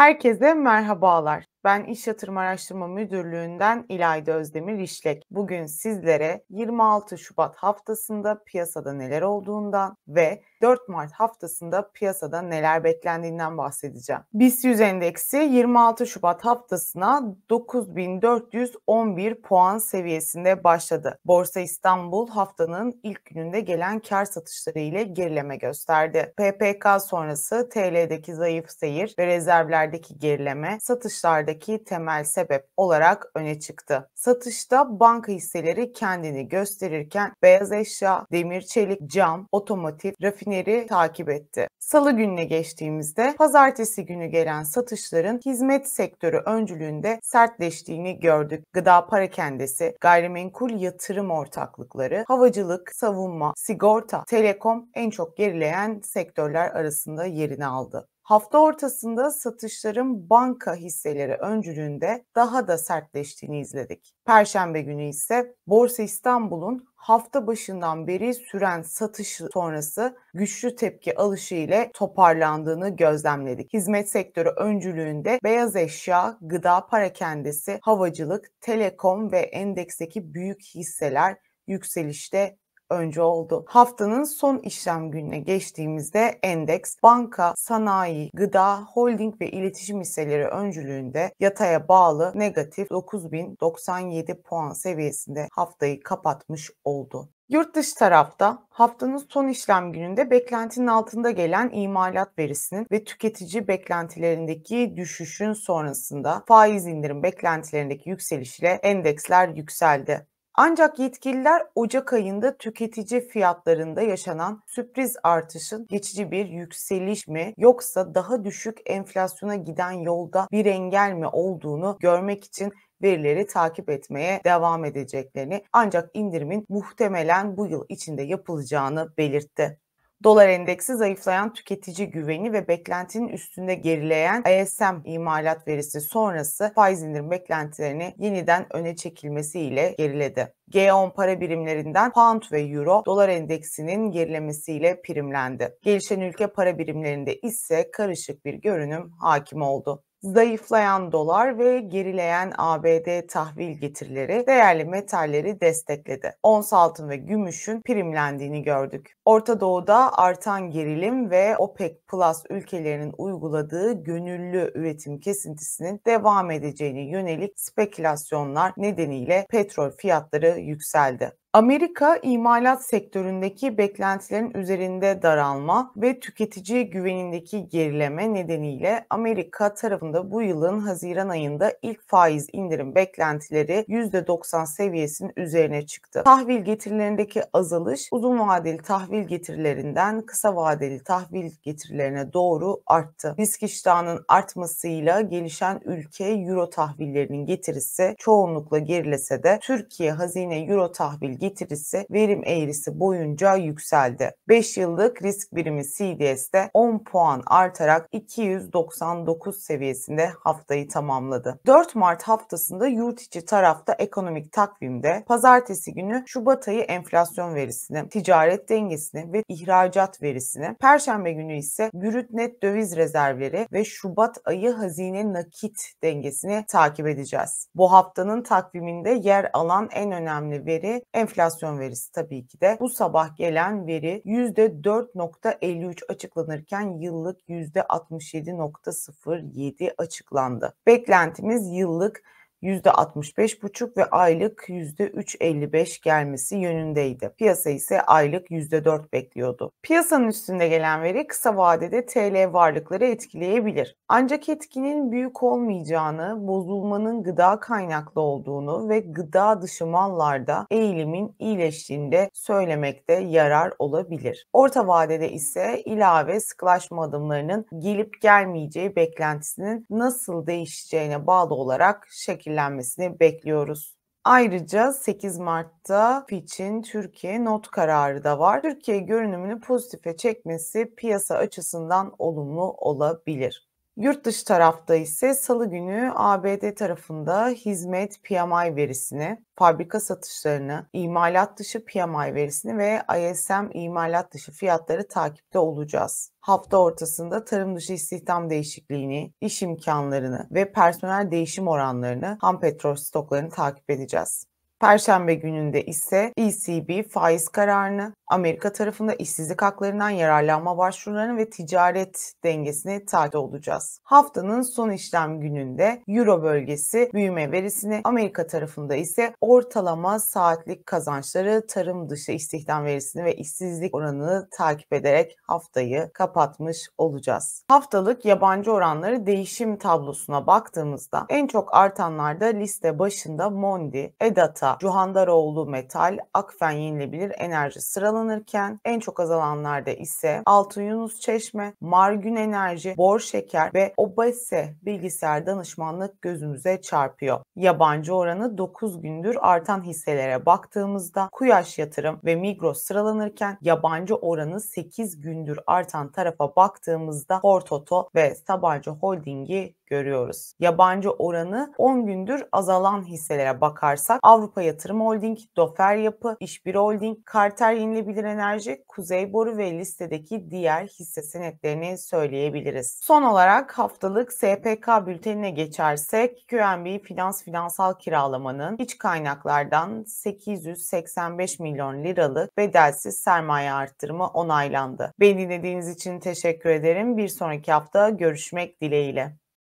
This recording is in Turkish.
Herkese merhabalar. Ben İş Yatırım Araştırma Müdürlüğü'nden İlayda Özdemir İşlek. Bugün sizlere 26 Şubat haftasında piyasada neler olduğundan ve 4 Mart haftasında piyasada neler beklendiğinden bahsedeceğim. BIST 100 endeksi 26 Şubat haftasına 9411 puan seviyesinde başladı. Borsa İstanbul haftanın ilk gününde gelen kar satışları ile gerileme gösterdi. PPK sonrası TL'deki zayıf seyir ve rezervlerdeki gerileme satışlarda düşüşlerdeki temel sebep olarak öne çıktı. Satışta banka hisseleri kendini gösterirken beyaz eşya, demir çelik, cam, otomotiv, rafineri takip etti. Salı gününe geçtiğimizde pazartesi günü gelen satışların hizmet sektörü öncülüğünde sertleştiğini gördük. Gıda parakendesi, gayrimenkul yatırım ortaklıkları, havacılık, savunma, sigorta, telekom en çok gerileyen sektörler arasında yerini aldı. Hafta ortasında satışların banka hisseleri öncülüğünde daha da sertleştiğini izledik. Perşembe günü ise Borsa İstanbul'un hafta başından beri süren satış sonrası güçlü tepki alışı ile toparlandığını gözlemledik. Hizmet sektörü öncülüğünde beyaz eşya, gıda para parakendesi, havacılık, telekom ve endeksteki büyük hisseler yükselişte önce oldu. Haftanın son işlem gününe geçtiğimizde endeks banka, sanayi, gıda, holding ve iletişim hisseleri öncülüğünde yataya bağlı negatif 9097 puan seviyesinde haftayı kapatmış oldu. Yurt dışı tarafta haftanın son işlem gününde beklentinin altında gelen imalat verisinin ve tüketici beklentilerindeki düşüşün sonrasında faiz indirim beklentilerindeki yükselişle endeksler yükseldi. Ancak yetkililer Ocak ayında tüketici fiyatlarında yaşanan sürpriz artışın geçici bir yükseliş mi yoksa daha düşük enflasyona giden yolda bir engel mi olduğunu görmek için verileri takip etmeye devam edeceklerini ancak indirimin muhtemelen bu yıl içinde yapılacağını belirtti. Dolar endeksi zayıflayan tüketici güveni ve beklentinin üstünde gerileyen ISM imalat verisi sonrası faiz indirim beklentilerini yeniden öne çekilmesiyle geriledi. G10 para birimlerinden pound ve euro dolar endeksinin gerilemesiyle primlendi. Gelişen ülke para birimlerinde ise karışık bir görünüm hakim oldu zayıflayan dolar ve gerileyen ABD tahvil getirileri değerli metalleri destekledi. Ons altın ve gümüşün primlendiğini gördük. Orta Doğu'da artan gerilim ve OPEC Plus ülkelerinin uyguladığı gönüllü üretim kesintisinin devam edeceğine yönelik spekülasyonlar nedeniyle petrol fiyatları yükseldi. Amerika imalat sektöründeki beklentilerin üzerinde daralma ve tüketici güvenindeki gerileme nedeniyle Amerika tarafında bu yılın Haziran ayında ilk faiz indirim beklentileri %90 seviyesinin üzerine çıktı. Tahvil getirilerindeki azalış uzun vadeli tahvil getirilerinden kısa vadeli tahvil getirilerine doğru arttı. Risk iştahının artmasıyla gelişen ülke euro tahvillerinin getirisi çoğunlukla gerilese de Türkiye hazine euro tahvil getirisi verim eğrisi boyunca yükseldi. 5 yıllık risk birimi CDS'de 10 puan artarak 299 seviyesinde haftayı tamamladı. 4 Mart haftasında yurt içi tarafta ekonomik takvimde pazartesi günü Şubat ayı enflasyon verisini, ticaret dengesini ve ihracat verisini, perşembe günü ise brüt net döviz rezervleri ve Şubat ayı hazine nakit dengesini takip edeceğiz. Bu haftanın takviminde yer alan en önemli veri enflasyon enflasyon verisi tabii ki de bu sabah gelen veri %4.53 açıklanırken yıllık %67.07 açıklandı. Beklentimiz yıllık %65,5 ve aylık %3,55 gelmesi yönündeydi. Piyasa ise aylık %4 bekliyordu. Piyasanın üstünde gelen veri kısa vadede TL varlıkları etkileyebilir. Ancak etkinin büyük olmayacağını, bozulmanın gıda kaynaklı olduğunu ve gıda dışı mallarda eğilimin iyileştiğinde söylemekte yarar olabilir. Orta vadede ise ilave sıklaşma adımlarının gelip gelmeyeceği beklentisinin nasıl değişeceğine bağlı olarak şekil şekillenmesini bekliyoruz. Ayrıca 8 Mart'ta Fitch'in Türkiye not kararı da var. Türkiye görünümünü pozitife çekmesi piyasa açısından olumlu olabilir. Yurt dışı tarafta ise salı günü ABD tarafında hizmet PMI verisini, fabrika satışlarını, imalat dışı PMI verisini ve ISM imalat dışı fiyatları takipte olacağız. Hafta ortasında tarım dışı istihdam değişikliğini, iş imkanlarını ve personel değişim oranlarını, ham petrol stoklarını takip edeceğiz. Perşembe gününde ise ECB faiz kararını, Amerika tarafında işsizlik haklarından yararlanma başvurularını ve ticaret dengesini takip olacağız. Haftanın son işlem gününde Euro bölgesi büyüme verisini, Amerika tarafında ise ortalama saatlik kazançları, tarım dışı istihdam verisini ve işsizlik oranını takip ederek haftayı kapatmış olacağız. Haftalık yabancı oranları değişim tablosuna baktığımızda en çok artanlarda liste başında Mondi, Edata, Kasım'da Cuhandaroğlu Metal, Akfen Yenilebilir Enerji sıralanırken en çok azalanlarda ise Altın Yunus Çeşme, Margün Enerji, Bor Şeker ve Obase Bilgisayar Danışmanlık gözümüze çarpıyor. Yabancı oranı 9 gündür artan hisselere baktığımızda Kuyaş Yatırım ve Migros sıralanırken yabancı oranı 8 gündür artan tarafa baktığımızda Portoto ve Sabancı Holding'i görüyoruz. Yabancı oranı 10 gündür azalan hisselere bakarsak Avrupa Yatırım Holding, Dofer Yapı, İşbir Holding, Carter Yenilebilir Enerji, Kuzey Boru ve listedeki diğer hisse senetlerini söyleyebiliriz. Son olarak haftalık SPK bültenine geçersek QNB Finans Finansal Kiralamanın iç kaynaklardan 885 milyon liralık bedelsiz sermaye arttırımı onaylandı. Beni dinlediğiniz için teşekkür ederim. Bir sonraki hafta görüşmek dileğiyle.